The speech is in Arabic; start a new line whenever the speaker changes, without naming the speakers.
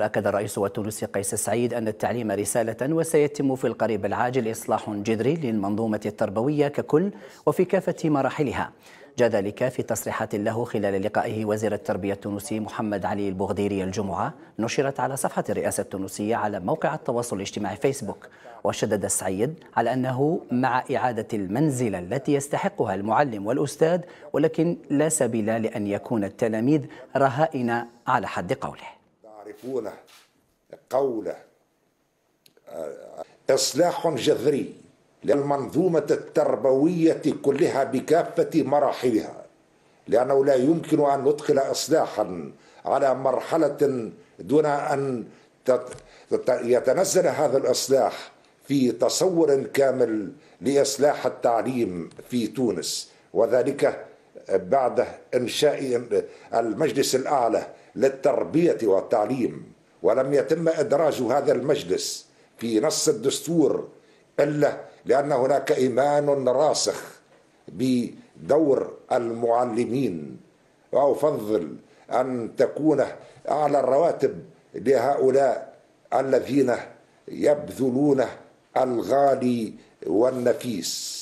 أكد الرئيس التونسي قيس سعيد أن التعليم رسالة وسيتم في القريب العاجل إصلاح جذري للمنظومة التربوية ككل وفي كافة مراحلها جاء ذلك في تصريحات له خلال لقائه وزير التربية التونسي محمد علي البغديري الجمعة نشرت على صفحة الرئاسة التونسية على موقع التواصل الاجتماعي فيسبوك وشدد السعيد على أنه مع إعادة المنزلة التي يستحقها المعلم والأستاذ ولكن لا سبيل لأن يكون التلاميذ رهائن على حد قوله
يعرفون قول آه، إصلاح جذري للمنظومة التربوية كلها بكافة مراحلها لأنه لا يمكن أن ندخل إصلاحا على مرحلة دون أن يتنزل هذا الإصلاح في تصور كامل لإصلاح التعليم في تونس وذلك بعد إنشاء المجلس الأعلى للتربية والتعليم ولم يتم إدراج هذا المجلس في نص الدستور إلا لأن هناك إيمان راسخ بدور المعلمين وأفضل أن تكون أعلى الرواتب لهؤلاء الذين يبذلون الغالي والنفيس